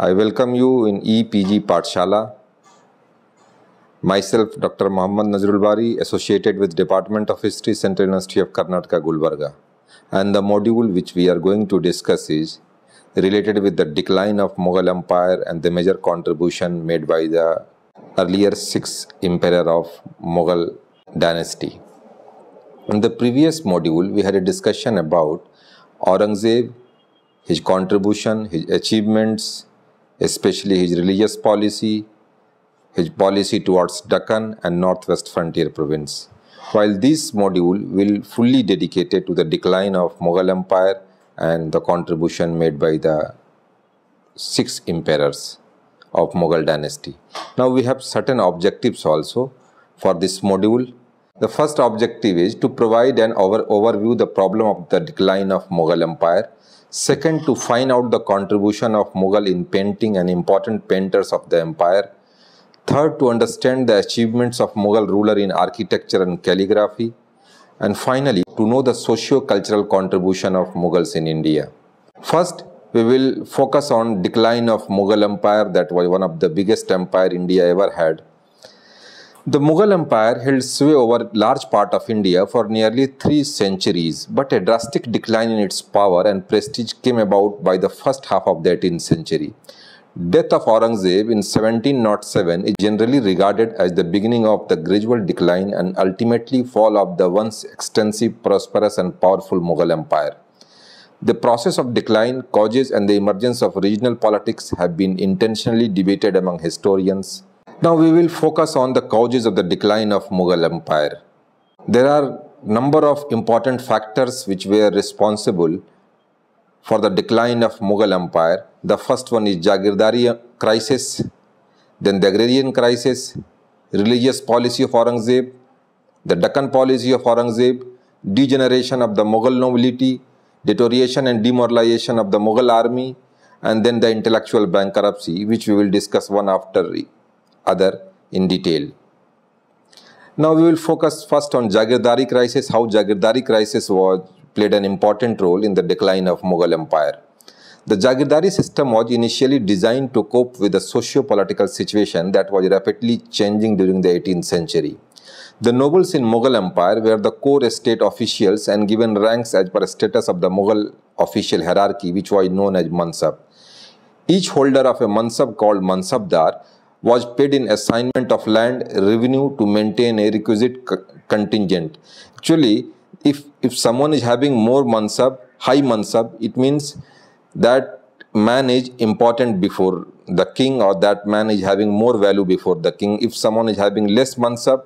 I welcome you in EPG Patshala. Myself, Dr. Muhammad Nazrul Bari, associated with Department of History, Central University of Karnataka, Gulbarga. And the module which we are going to discuss is related with the decline of Mughal Empire and the major contribution made by the earlier sixth emperor of Mughal dynasty. In the previous module, we had a discussion about Aurangzeb, his contribution, his achievements, especially his religious policy, his policy towards Deccan and Northwest Frontier Province. While this module will fully dedicated to the decline of Mughal Empire and the contribution made by the six emperors of Mughal dynasty. Now we have certain objectives also for this module. The first objective is to provide an over overview the problem of the decline of Mughal Empire Second, to find out the contribution of Mughal in painting and important painters of the empire. Third, to understand the achievements of Mughal ruler in architecture and calligraphy. And finally, to know the socio-cultural contribution of Mughals in India. First, we will focus on decline of Mughal empire that was one of the biggest empire India ever had the Mughal Empire held sway over large part of India for nearly three centuries, but a drastic decline in its power and prestige came about by the first half of the 18th century. Death of Aurangzeb in 1707 is generally regarded as the beginning of the gradual decline and ultimately fall of the once extensive, prosperous and powerful Mughal Empire. The process of decline, causes and the emergence of regional politics have been intentionally debated among historians, now we will focus on the causes of the decline of Mughal Empire. There are number of important factors which were responsible for the decline of Mughal Empire. The first one is Jagirdari crisis, then the agrarian crisis, religious policy of Aurangzeb, the Deccan policy of Aurangzeb, degeneration of the Mughal nobility, deterioration and demoralization of the Mughal army, and then the intellectual bankruptcy, which we will discuss one after other in detail. Now we will focus first on Jagirdari crisis, how Jagirdari crisis was played an important role in the decline of Mughal Empire. The Jagirdari system was initially designed to cope with the socio-political situation that was rapidly changing during the 18th century. The nobles in Mughal Empire were the core state officials and given ranks as per status of the Mughal official hierarchy which was known as Mansab. Each holder of a Mansab called Mansabdar was paid in assignment of land revenue to maintain a requisite contingent. Actually, if, if someone is having more mansab, high mansab, it means that man is important before the king or that man is having more value before the king. If someone is having less mansab,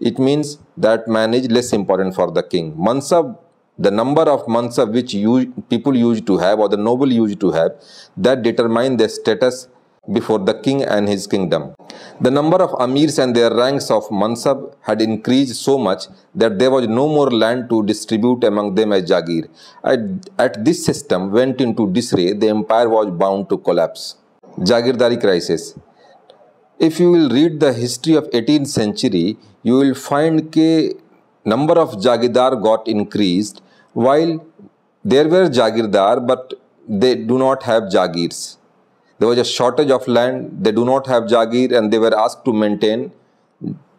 it means that man is less important for the king. Mansab, the number of mansab which you, people used to have or the noble used to have, that determine their status before the king and his kingdom. The number of amirs and their ranks of mansab had increased so much that there was no more land to distribute among them as jagir. At, at this system went into disarray, the empire was bound to collapse. Jagirdari crisis. If you will read the history of 18th century, you will find that number of jagirdar got increased while there were jagirdar but they do not have jagirs. There was a shortage of land, they do not have Jagir and they were asked to maintain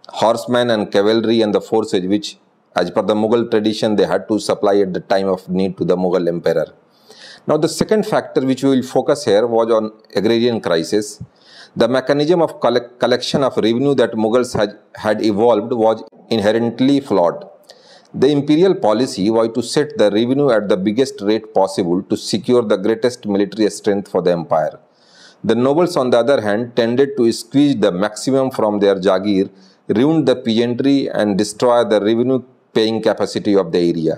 horsemen and cavalry and the forces which as per the Mughal tradition they had to supply at the time of need to the Mughal emperor. Now the second factor which we will focus here was on agrarian crisis. The mechanism of collect collection of revenue that Mughals had, had evolved was inherently flawed. The imperial policy was to set the revenue at the biggest rate possible to secure the greatest military strength for the empire. The nobles, on the other hand, tended to squeeze the maximum from their jagir, ruin the peasantry, and destroy the revenue paying capacity of the area.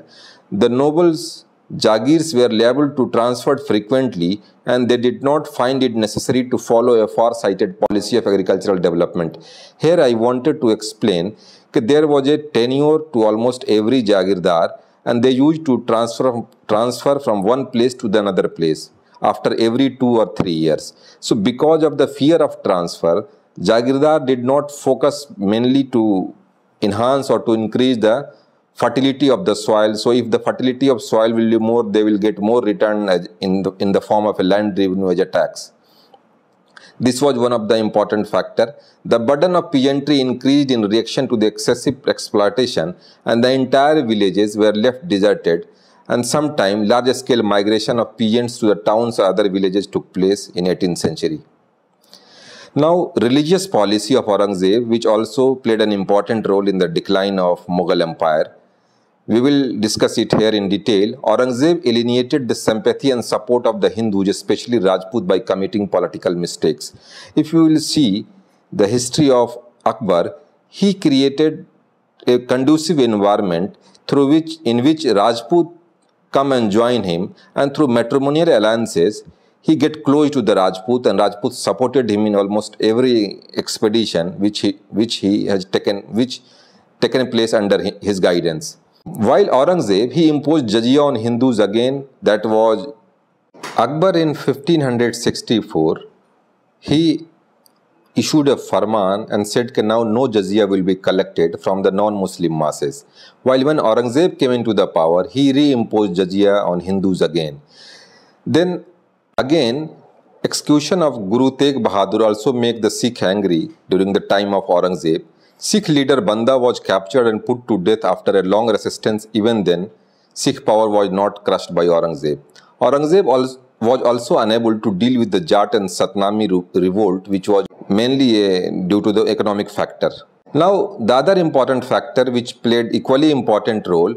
The nobles' jagirs were liable to transfer frequently, and they did not find it necessary to follow a far sighted policy of agricultural development. Here, I wanted to explain that there was a tenure to almost every jagirdar, and they used to transfer, transfer from one place to another place after every two or three years. So because of the fear of transfer, Jagirdar did not focus mainly to enhance or to increase the fertility of the soil. So if the fertility of soil will be more, they will get more return in, the, in the form of a land revenue as a tax. This was one of the important factor. The burden of peasantry increased in reaction to the excessive exploitation and the entire villages were left deserted and sometime large-scale migration of peasants to the towns or other villages took place in 18th century. Now, religious policy of Aurangzeb, which also played an important role in the decline of Mughal Empire, we will discuss it here in detail. Aurangzeb alienated the sympathy and support of the Hindus, especially Rajput, by committing political mistakes. If you will see the history of Akbar, he created a conducive environment through which, in which Rajput come and join him and through matrimonial alliances he get close to the Rajput and Rajput supported him in almost every expedition which he, which he has taken which taken place under his guidance. While Aurangzeb, he imposed jizya on Hindus again that was Akbar in 1564 he issued a farman and said that now no jizya will be collected from the non-Muslim masses. While when Aurangzeb came into the power, he reimposed jizya on Hindus again. Then again, execution of Guru Tegh Bahadur also made the Sikh angry during the time of Aurangzeb. Sikh leader Banda was captured and put to death after a long resistance. Even then, Sikh power was not crushed by Aurangzeb. Aurangzeb also was also unable to deal with the Jat and Satnami revolt, which was mainly uh, due to the economic factor. Now, the other important factor which played equally important role,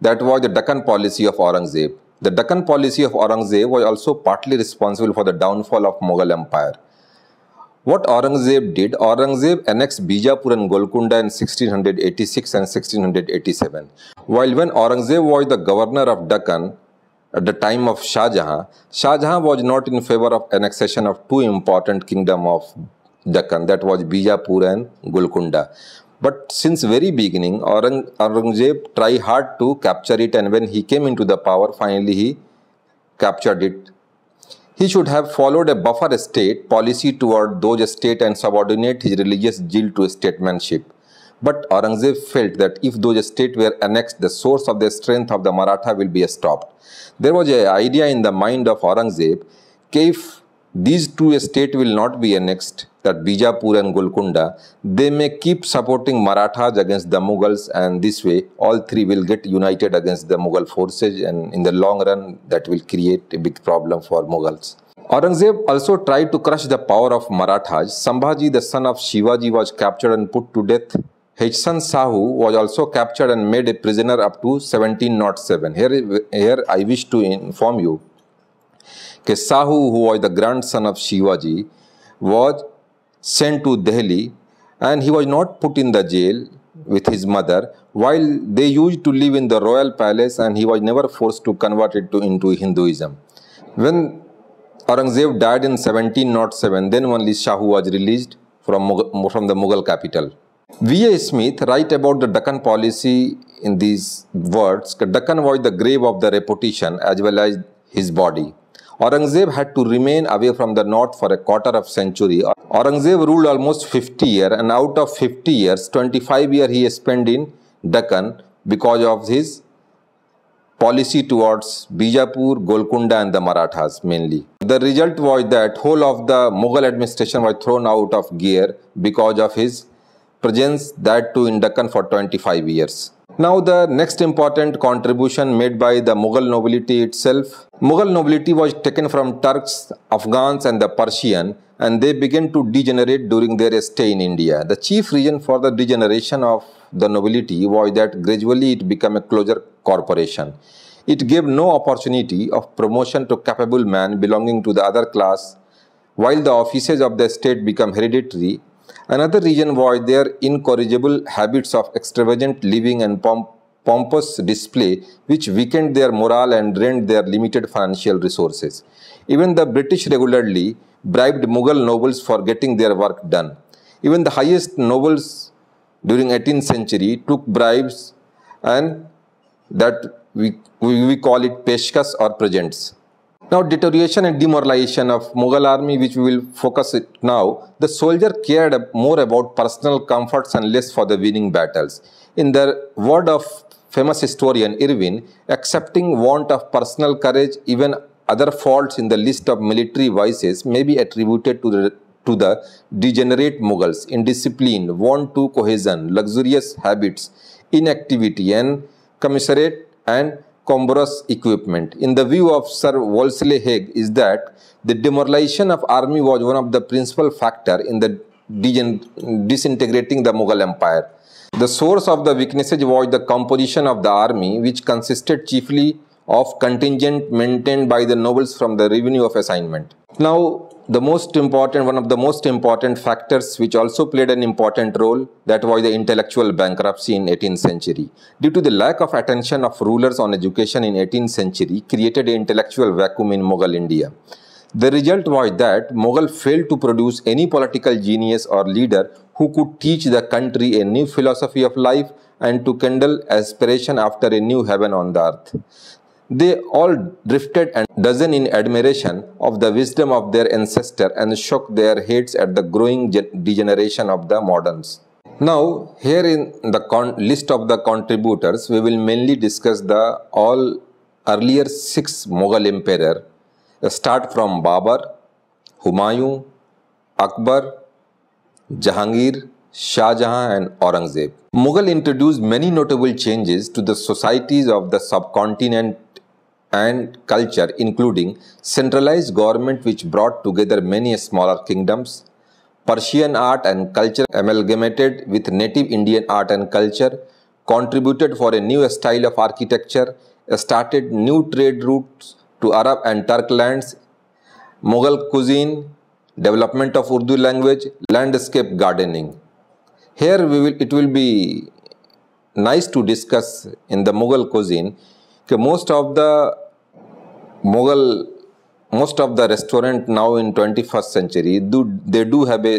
that was the Deccan policy of Aurangzeb. The Deccan policy of Aurangzeb was also partly responsible for the downfall of Mughal Empire. What Aurangzeb did, Aurangzeb annexed Bijapur and Golconda in 1686 and 1687. While when Aurangzeb was the governor of Deccan, at the time of Shah Jahan, Shah Jahan was not in favor of annexation of two important kingdom of Deccan, that was Bijapur and Golconda. But since very beginning, Aurang, Aurangzeb tried hard to capture it and when he came into the power, finally he captured it. He should have followed a buffer state policy toward those states and subordinate his religious zeal to statesmanship. But Aurangzeb felt that if those states were annexed, the source of the strength of the Maratha will be stopped. There was an idea in the mind of Aurangzeb, if these two states will not be annexed, that Bijapur and Golconda, they may keep supporting Marathas against the Mughals and this way all three will get united against the Mughal forces and in the long run that will create a big problem for Mughals. Aurangzeb also tried to crush the power of Marathas. Sambhaji, the son of Shivaji, was captured and put to death. Hechsan Sahu was also captured and made a prisoner up to 1707. Here, here I wish to inform you कि Sahu who was the grandson of Shivaji was sent to Delhi and he was not put in the jail with his mother while they used to live in the royal palace and he was never force to convert it to into Hinduism when Aurangzeb died in seventeen nought seven then only Shahu was release from from the Mughal capital V A Smith write about the Deccan policy in these words Deccan was the grave of the reputation as well as his body Aurangzeb had to remain away from the north for a quarter of century. Aurangzeb ruled almost 50 years and out of 50 years, 25 years he spent in Deccan because of his policy towards Bijapur, Golconda and the Marathas mainly. The result was that whole of the Mughal administration was thrown out of gear because of his presence that too in Deccan for 25 years. Now the next important contribution made by the Mughal nobility itself. Mughal nobility was taken from Turks, Afghans and the Persian and they began to degenerate during their stay in India. The chief reason for the degeneration of the nobility was that gradually it became a closer corporation. It gave no opportunity of promotion to capable men belonging to the other class while the offices of the state become hereditary Another reason why their incorrigible habits of extravagant living and pomp pompous display which weakened their morale and drained their limited financial resources. Even the British regularly bribed Mughal nobles for getting their work done. Even the highest nobles during 18th century took bribes and that we, we call it peshkas or presents. Now deterioration and demoralization of Mughal army which we will focus it now, the soldier cared more about personal comforts and less for the winning battles. In the word of famous historian Irwin, accepting want of personal courage even other faults in the list of military vices may be attributed to the to the degenerate Mughals, indiscipline, want to cohesion, luxurious habits, inactivity and commiserate and cumbrous equipment. In the view of Sir Wolseley Haig is that the demoralization of army was one of the principal factor in the disintegrating the Mughal Empire. The source of the weaknesses was the composition of the army which consisted chiefly of contingent maintained by the nobles from the revenue of assignment. Now the most important one of the most important factors which also played an important role that was the intellectual bankruptcy in 18th century due to the lack of attention of rulers on education in 18th century created an intellectual vacuum in mughal india the result was that mughal failed to produce any political genius or leader who could teach the country a new philosophy of life and to kindle aspiration after a new heaven on the earth They all drifted and dozen in admiration of the wisdom of their ancestor and shook their heads at the growing degeneration of the moderns. Now, here in the list of the contributors, we will mainly discuss the all earlier six Mughal emperor, start from Babar, Humayun, Akbar, Jahangir, Shah Jahan and Aurangzeb. Mughal introduced many notable changes to the societies of the subcontinent and culture, including centralized government which brought together many smaller kingdoms, Persian art and culture amalgamated with native Indian art and culture, contributed for a new style of architecture, started new trade routes to Arab and Turk lands, Mughal cuisine, development of Urdu language, landscape gardening. Here we will, it will be nice to discuss in the Mughal cuisine most of the Mughal, most of the restaurant now in 21st century, do, they do have a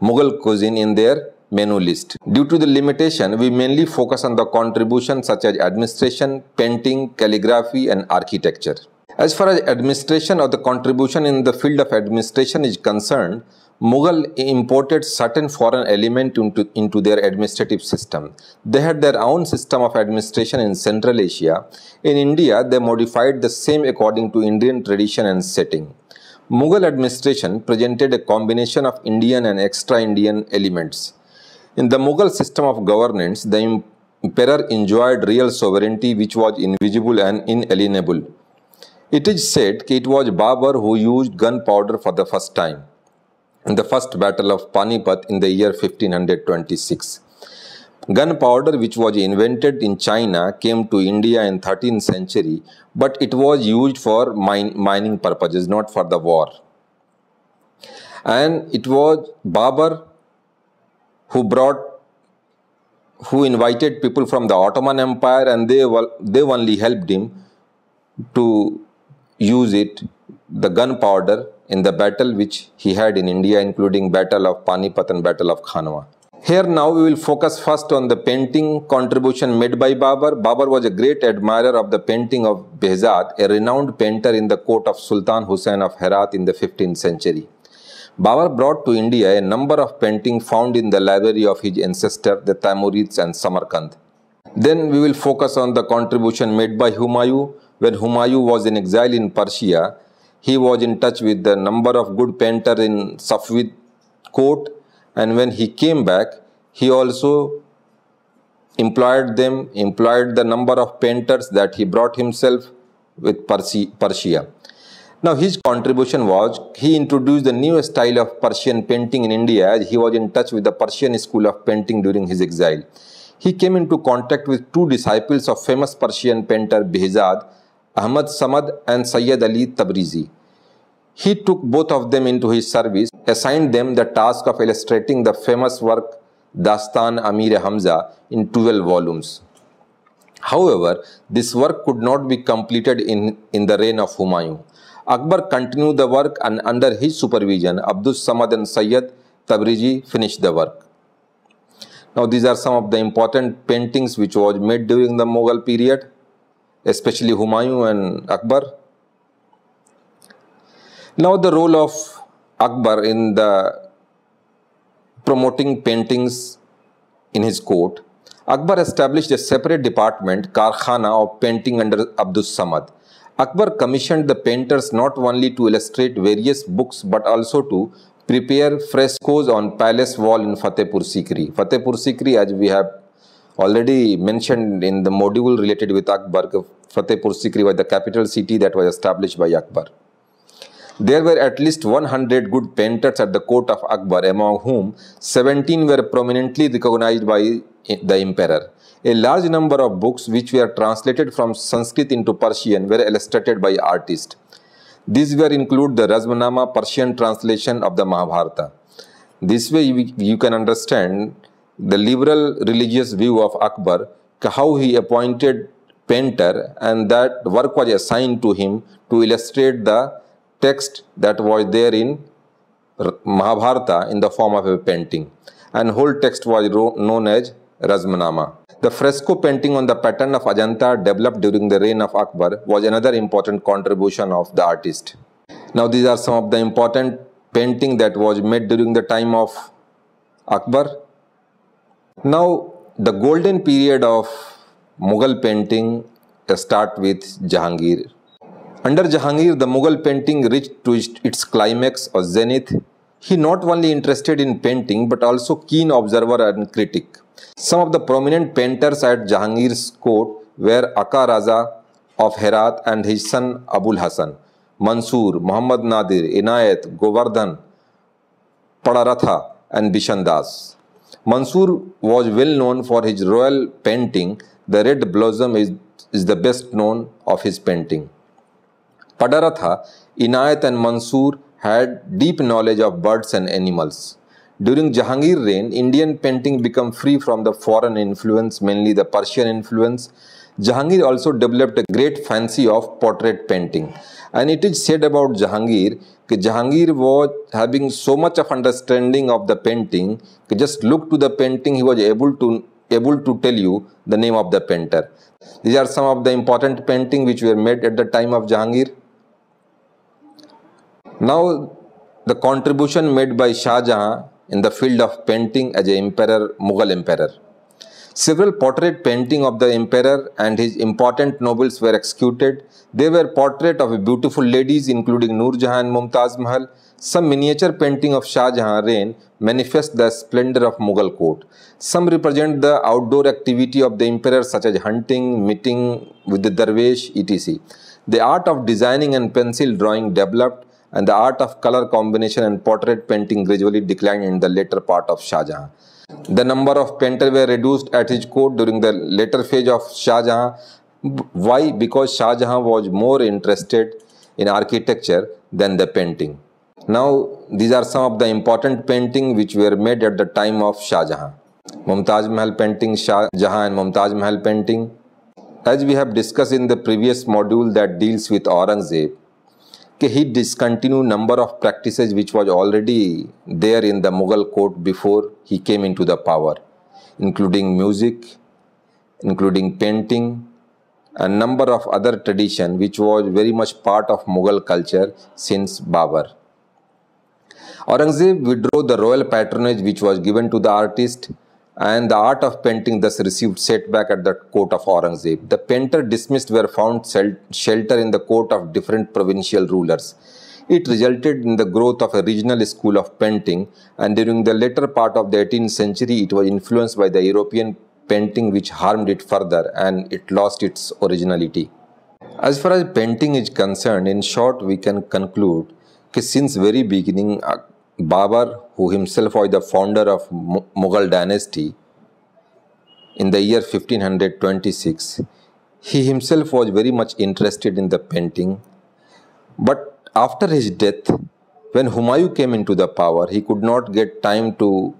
Mughal cuisine in their menu list. Due to the limitation, we mainly focus on the contribution such as administration, painting, calligraphy and architecture. As far as administration or the contribution in the field of administration is concerned, Mughal imported certain foreign element into, into their administrative system. They had their own system of administration in Central Asia. In India, they modified the same according to Indian tradition and setting. Mughal administration presented a combination of Indian and extra-Indian elements. In the Mughal system of governance, the emperor enjoyed real sovereignty which was invisible and inalienable. It is said that it was Babur who used gunpowder for the first time. in the first battle of Panipat in the year 1526. Gunpowder which was invented in China came to India in 13th century but it was used for mine, mining purposes not for the war. And it was Babar who brought who invited people from the Ottoman Empire and they, they only helped him to use it, the gunpowder in the battle which he had in India, including Battle of Panipat and Battle of Khanwa. Here now we will focus first on the painting contribution made by Babar. Babar was a great admirer of the painting of Behzad, a renowned painter in the court of Sultan Hussein of Herat in the 15th century. Babar brought to India a number of paintings found in the library of his ancestor, the Timurids and Samarkand. Then we will focus on the contribution made by Humayu. When Humayu was in exile in Persia, he was in touch with the number of good painters in Safavid court and when he came back, he also employed them, employed the number of painters that he brought himself with Persia. Now his contribution was he introduced the new style of Persian painting in India as he was in touch with the Persian school of painting during his exile. He came into contact with two disciples of famous Persian painter Behzad, Ahmad Samad and Sayyid Ali Tabrizi. He took both of them into his service, assigned them the task of illustrating the famous work Dastan Amir Hamza in 12 volumes. However, this work could not be completed in, in the reign of Humayun. Akbar continued the work and under his supervision, Abdus Samad and Sayyid Tabrizi finished the work. Now these are some of the important paintings which was made during the Mughal period, especially Humayun and Akbar. Now the role of Akbar in the promoting paintings in his court. Akbar established a separate department, Karkhana, of painting under Abdus Samad. Akbar commissioned the painters not only to illustrate various books but also to prepare frescoes on palace wall in Fatehpur Sikri. Fatehpur Sikri, as we have already mentioned in the module related with Akbar, Fatehpur Sikri was the capital city that was established by Akbar. There were at least 100 good painters at the court of Akbar, among whom 17 were prominently recognized by the emperor. A large number of books which were translated from Sanskrit into Persian were illustrated by artists. These were include the Rajmanama Persian translation of the Mahabharata. This way you can understand the liberal religious view of Akbar, how he appointed painter and that work was assigned to him to illustrate the text that was there in Mahabharata in the form of a painting and whole text was known as Rajmanama. The fresco painting on the pattern of Ajanta developed during the reign of Akbar was another important contribution of the artist. Now these are some of the important painting that was made during the time of Akbar. Now the golden period of Mughal painting start with Jahangir under Jahangir the Mughal painting reach to its climax or zenith he not only interested in painting but also keen observer and critic some of the prominent painters at Jahangir court were Aqa Raza of Herat and his son Abul Hasan Mansur Mohammad Nadir Inayat Govardhan Padaratha and Bishan Das Mansur was well known for his royal painting the red blossom is is the best known of his painting Padaratha, Inayat and Mansur had deep knowledge of birds and animals. During Jahangir reign, Indian painting became free from the foreign influence, mainly the Persian influence. Jahangir also developed a great fancy of portrait painting. And it is said about Jahangir that Jahangir was having so much of understanding of the painting, that just look to the painting, he was able to able to tell you the name of the painter. These are some of the important painting which were made at the time of Jahangir. Now, the contribution made by Shah Jahan in the field of painting as a emperor, Mughal emperor. Several portrait painting of the emperor and his important nobles were executed. They were portrait of beautiful ladies including Noor Jahan and Mumtaz Mahal. Some miniature painting of Shah Jahan reign manifest the splendor of Mughal court. Some represent the outdoor activity of the emperor such as hunting, meeting with the darwish, etc. The art of designing and pencil drawing developed and the art of color combination and portrait painting gradually declined in the later part of Shah Jahan. The number of painters were reduced at his court during the later phase of Shah Jahan. Why? Because Shah Jahan was more interested in architecture than the painting. Now, these are some of the important paintings which were made at the time of Shah Jahan. Mumtaz Mahal painting, Shah Jahan and Mumtaz Mahal painting. As we have discussed in the previous module that deals with Aurangzeb, कि he discontinued number of practices which was already there in the Mughal court before he came into the power, including music, including painting, a number of other tradition which was very much part of Mughal culture since Babur. Aurangzeb withdrew the royal patronage which was given to the artist and the art of painting thus received setback at the court of Aurangzeb. The painter dismissed were found shelter in the court of different provincial rulers. It resulted in the growth of a regional school of painting, and during the later part of the 18th century, it was influenced by the European painting, which harmed it further and it lost its originality. As far as painting is concerned, in short, we can conclude that since very beginning, uh, Babur, who himself was the founder of Mughal dynasty in the year 1526, he himself was very much interested in the painting. But after his death, when Humayu came into the power, he could not get time to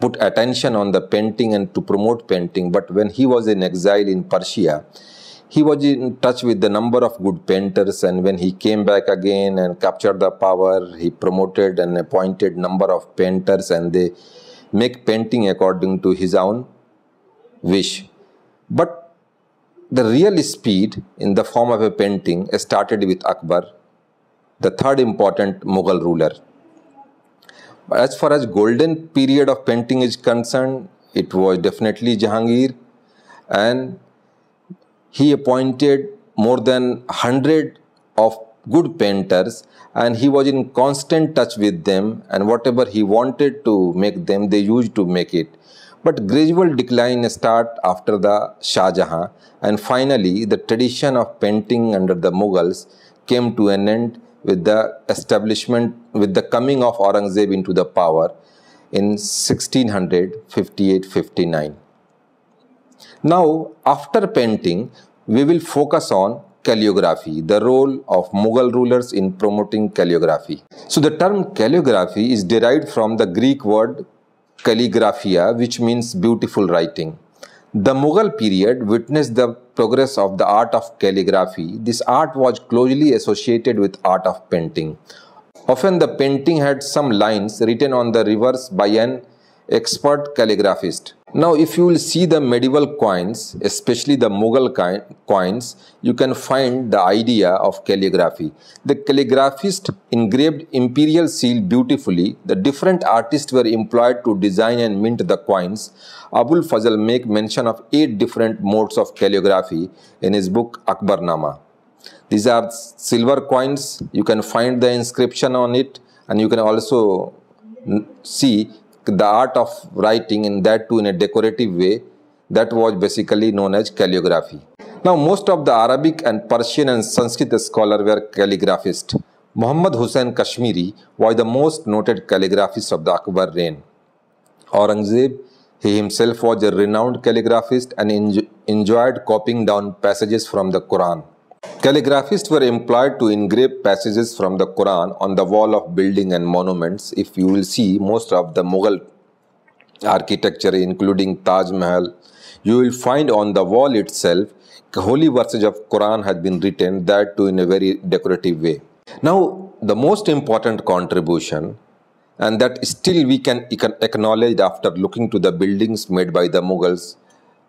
put attention on the painting and to promote painting. But when he was in exile in Persia, he was in touch with the number of good painters and when he came back again and captured the power he promoted and appointed number of painters and they make painting according to his own wish but the real speed in the form of a painting started with akbar the third important mughal ruler but as far as golden period of painting is concerned it was definitely jahangir and he appointed more than 100 of good painters and he was in constant touch with them and whatever he wanted to make them they used to make it but gradual decline start after the shah jahan and finally the tradition of painting under the mughals came to an end with the establishment with the coming of aurangzeb into the power in 1658 59 Now, after painting, we will focus on calligraphy, the role of Mughal rulers in promoting calligraphy. So the term calligraphy is derived from the Greek word calligraphia, which means beautiful writing. The Mughal period witnessed the progress of the art of calligraphy. This art was closely associated with art of painting. Often the painting had some lines written on the reverse by an expert calligraphist. Now, if you will see the medieval coins, especially the Mughal coins, you can find the idea of calligraphy. The calligraphist engraved imperial seal beautifully. The different artists were employed to design and mint the coins. Abul Fazl make mention of eight different modes of calligraphy in his book Akbar Nama. These are silver coins. You can find the inscription on it and you can also see the art of writing and that too in a decorative way that was basically known as calligraphy. Now most of the Arabic and Persian and Sanskrit scholars were calligraphists. Muhammad Hussain Kashmiri was the most noted calligraphist of the Akbar reign. Aurangzeb, he himself was a renowned calligraphist and enjoyed copying down passages from the Quran. Calligraphists were employed to engrave passages from the Quran on the wall of building and monuments. If you will see most of the Mughal architecture including Taj Mahal, you will find on the wall itself holy verses of Quran has been written that too in a very decorative way. Now the most important contribution and that still we can acknowledge after looking to the buildings made by the Mughals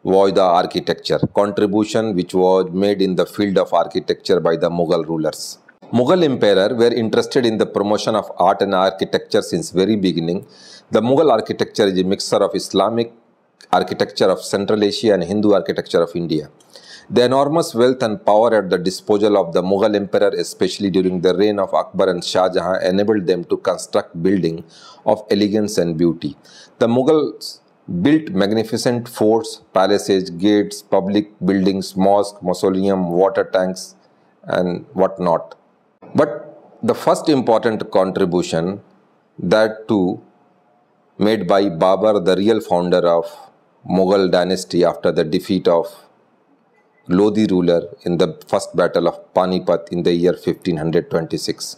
was the architecture contribution which was made in the field of architecture by the Mughal rulers. Mughal emperor were interested in the promotion of art and architecture since very beginning. The Mughal architecture is a mixture of Islamic architecture of Central Asia and Hindu architecture of India. The enormous wealth and power at the disposal of the Mughal emperor, especially during the reign of Akbar and Shah Jahan, enabled them to construct buildings of elegance and beauty. The Mughals built magnificent forts, palaces, gates, public buildings, mosque, mausoleum, water tanks, and whatnot. But the first important contribution that too made by Babur, the real founder of Mughal dynasty after the defeat of Lodi ruler in the first battle of Panipat in the year 1526.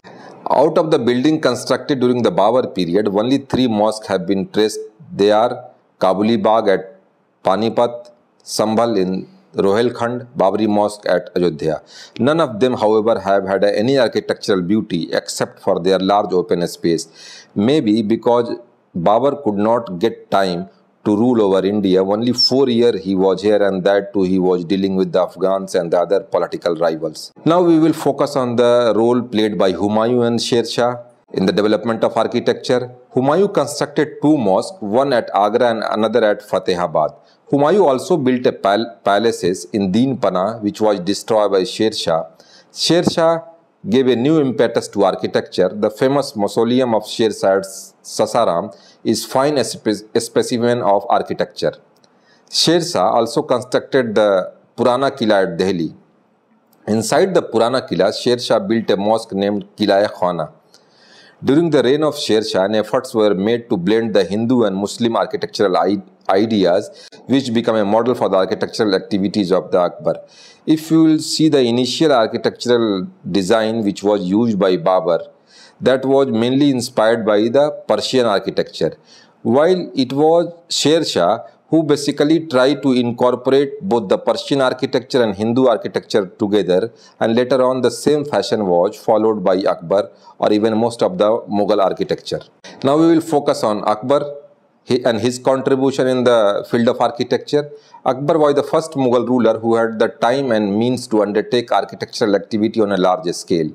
Out of the building constructed during the Babur period, only three mosques have been traced. They are Kabuli Bagh at Panipat, Sambal in Rohilkhand, Babri Mosque at Ayodhya. None of them, however, have had any architectural beauty except for their large open space. Maybe because Babur could not get time to rule over India. Only four years he was here and that too he was dealing with the Afghans and the other political rivals. Now we will focus on the role played by Humayun and Sher Shah In the development of architecture, Humayun constructed two mosques, one at Agra and another at Fatehabad. Humayun also built a pal palaces in Dinpana, which was destroyed by Sher Shah. Sher Shah gave a new impetus to architecture. The famous mausoleum of Sher Shah at Sasaram is fine a specimen of architecture. Sher Shah also constructed the Purana Kila at Delhi. Inside the Purana Kila, Sher Shah built a mosque named Kilaya Khwana. During the reign of Sher Shah, efforts were made to blend the Hindu and Muslim architectural ideas, which became a model for the architectural activities of the Akbar. If you will see the initial architectural design which was used by Babur, that was mainly inspired by the Persian architecture. While it was Sher Shah who basically try to incorporate both the Persian architecture and Hindu architecture together and later on the same fashion was followed by Akbar or even most of the Mughal architecture. Now we will focus on Akbar and his contribution in the field of architecture. Akbar was the first Mughal ruler who had the time and means to undertake architectural activity on a large scale.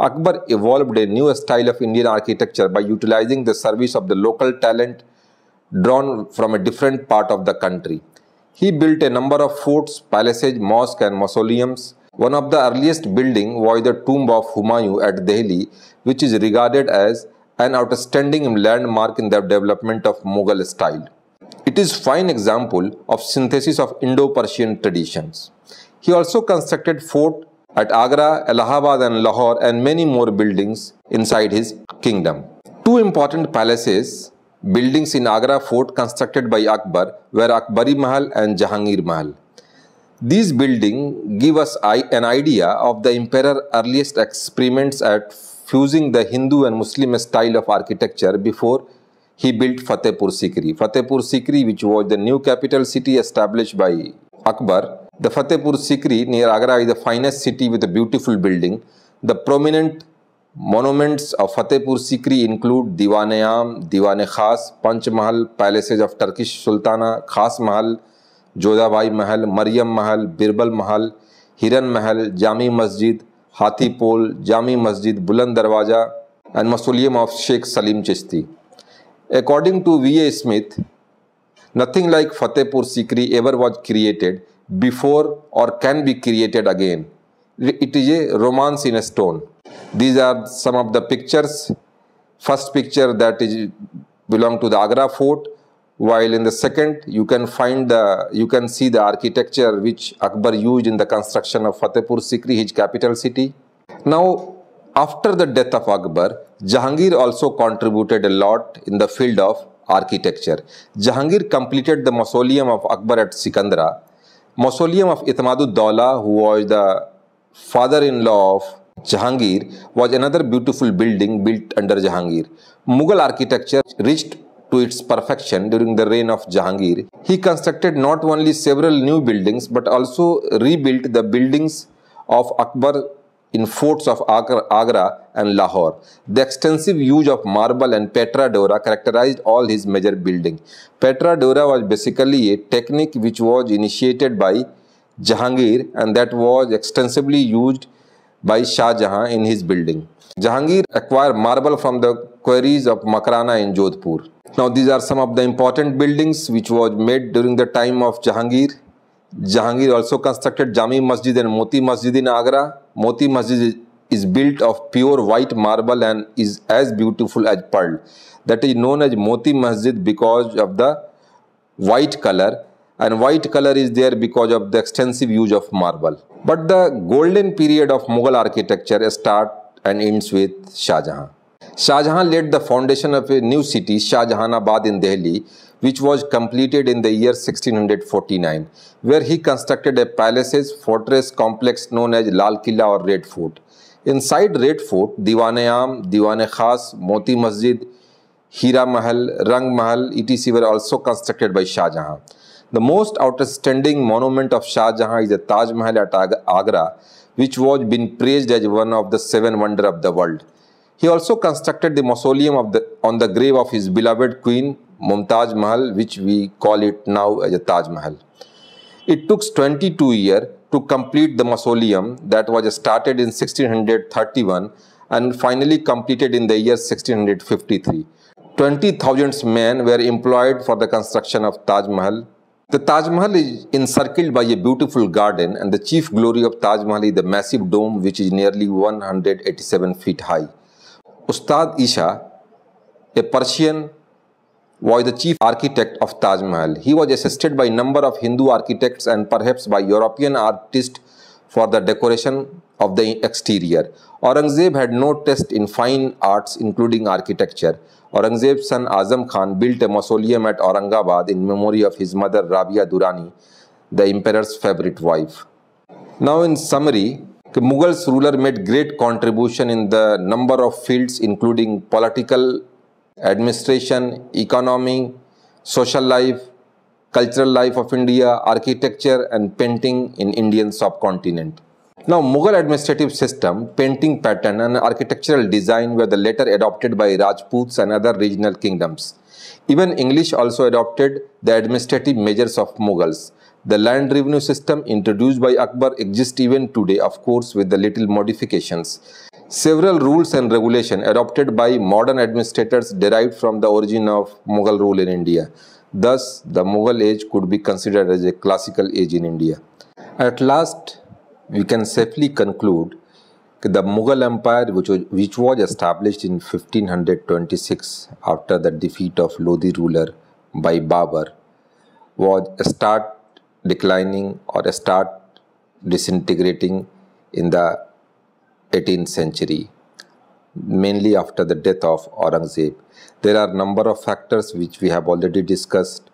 Akbar evolved a new style of Indian architecture by utilizing the service of the local talent drawn from a different part of the country. He built a number of forts, palaces, mosques and mausoleums. One of the earliest buildings was the tomb of Humayun at Delhi, which is regarded as an outstanding landmark in the development of Mughal style. It is fine example of synthesis of Indo-Persian traditions. He also constructed fort at Agra, Allahabad and Lahore and many more buildings inside his kingdom. Two important palaces buildings in Agra fort constructed by Akbar were Akbari Mahal and Jahangir Mahal. These buildings give us an idea of the emperor's earliest experiments at fusing the Hindu and Muslim style of architecture before he built Fatehpur Sikri. Fatehpur Sikri, which was the new capital city established by Akbar, the Fatehpur Sikri near Agra is the finest city with a beautiful building. The prominent monuments of Fatehpur Sikri include Diwan Aam Diwan खास पंच महल places of Turkish Sultana खास महल जोधाबाई महल मरियम महल बिरबल महल हिरन महल जामी मस्जिद हाथी पोल Jami Masjid Buland Darwaza and mausoleum of Sheikh Salim Chishti according to V A Smith nothing like Fatehpur Sikri ever was created before or can be created again it is a romance in a stone These are some of the pictures. First picture that is belong to the Agra fort while in the second you can find the you can see the architecture which akbar used in the construction of fatehpur sikri his capital city now after the death of akbar jahangir also contributed a lot in the field of architecture jahangir completed the mausoleum of akbar at sikandra mausoleum of itmaduddaula who was the father-in-law of Jahangir was another beautiful building built under Jahangir. Mughal architecture reached to its perfection during the reign of Jahangir. He constructed not only several new buildings but also rebuilt the buildings of Akbar in forts of Agra and Lahore. The extensive use of marble and Petra Dora characterized all his major building. Petra Dora was basically a technique which was initiated by Jahangir and that was extensively used by Shah Jahan in his building. Jahangir acquired marble from the quarries of Makrana in Jodhpur. Now these are some of the important buildings which was made during the time of Jahangir. Jahangir also constructed Jami Masjid and Moti Masjid in Agra. Moti Masjid is built of pure white marble and is as beautiful as pearl. That is known as Moti Masjid because of the white color and white color is there because of the extensive use of marble. But the golden period of Mughal architecture starts and ends with Shah Jahan. Shah Jahan laid the foundation of a new city, Shah Jahanabad in Delhi, which was completed in the year 1649, where he constructed a palaces fortress complex known as Lal Killa or Red Fort. Inside Red Fort, Diwan-e-Aam, Diwan-e Khas, Moti Masjid, Hira Mahal, Rang Mahal, etc. were also constructed by Shah Jahan. The most outstanding monument of Shah Jahan is the Taj Mahal at Agra, which was been praised as one of the seven wonders of the world. He also constructed the mausoleum of the, on the grave of his beloved queen, Mumtaz Mahal, which we call it now as a Taj Mahal. It took 22 years to complete the mausoleum that was started in 1631 and finally completed in the year 1653. 20,000 men were employed for the construction of Taj Mahal the Taj Mahal is encircled by a beautiful garden and the chief glory of Taj Mahal is the massive dome which is nearly 187 feet high. Ustad Isha, a Persian, was the chief architect of Taj Mahal. He was assisted by a number of Hindu architects and perhaps by European artists for the decoration of the exterior. Aurangzeb had no taste in fine arts including architecture. Aurangzeb son Azam Khan built a mausoleum at Aurangabad in memory of his mother Rabia Durrani, the emperor's favorite wife. Now in summary, the Mughals ruler made great contribution in the number of fields including political, administration, economy, social life, cultural life of India, architecture and painting in Indian subcontinent. Now, Mughal administrative system, painting pattern and architectural design were the later adopted by Rajputs and other regional kingdoms. Even English also adopted the administrative measures of Mughals. The land revenue system introduced by Akbar exists even today, of course, with the little modifications. Several rules and regulations adopted by modern administrators derived from the origin of Mughal rule in India. Thus, the Mughal age could be considered as a classical age in India. At last, we can safely conclude that the Mughal Empire, which was, which was established in 1526 after the defeat of Lodi ruler by Babur, was start declining or start disintegrating in the 18th century mainly after the death of Aurangzeb. There are number of factors which we have already discussed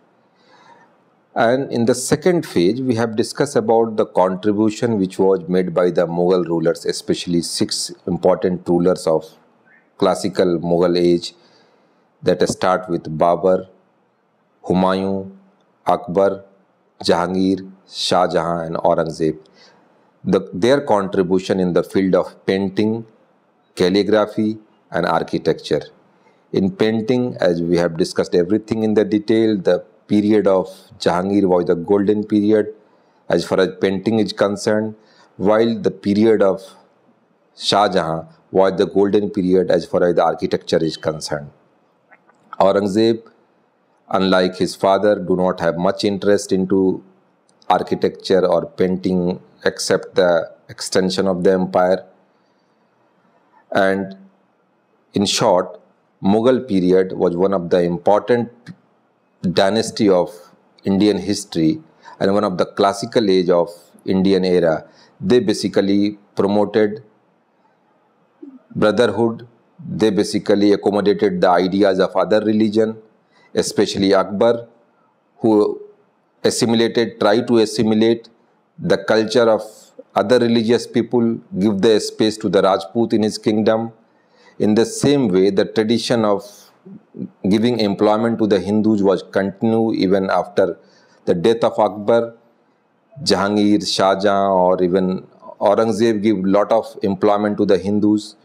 And in the second phase, we have discussed about the contribution which was made by the Mughal rulers, especially six important rulers of classical Mughal age that start with Babur, Humayun, Akbar, Jahangir, Shah Jahan and Aurangzeb. The, their contribution in the field of painting, calligraphy and architecture. In painting, as we have discussed everything in the detail, the period of Jahangir was the golden period as far as painting is concerned, while the period of Shah Jahan was the golden period as far as the architecture is concerned. Aurangzeb, unlike his father, do not have much interest into architecture or painting except the extension of the empire. And in short, Mughal period was one of the important dynasty of Indian history and one of the classical age of Indian era, they basically promoted brotherhood, they basically accommodated the ideas of other religion, especially Akbar, who assimilated, tried to assimilate the culture of other religious people, give the space to the Rajput in his kingdom. In the same way, the tradition of giving employment to the Hindus was continued even after the death of Akbar, Jahangir, Shah Jahan or even Aurangzeb gave lot of employment to the Hindus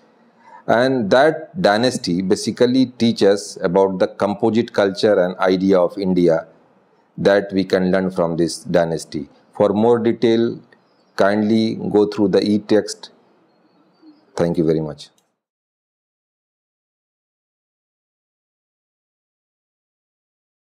and that dynasty basically teaches about the composite culture and idea of India that we can learn from this dynasty. For more detail, kindly go through the e-text. Thank you very much.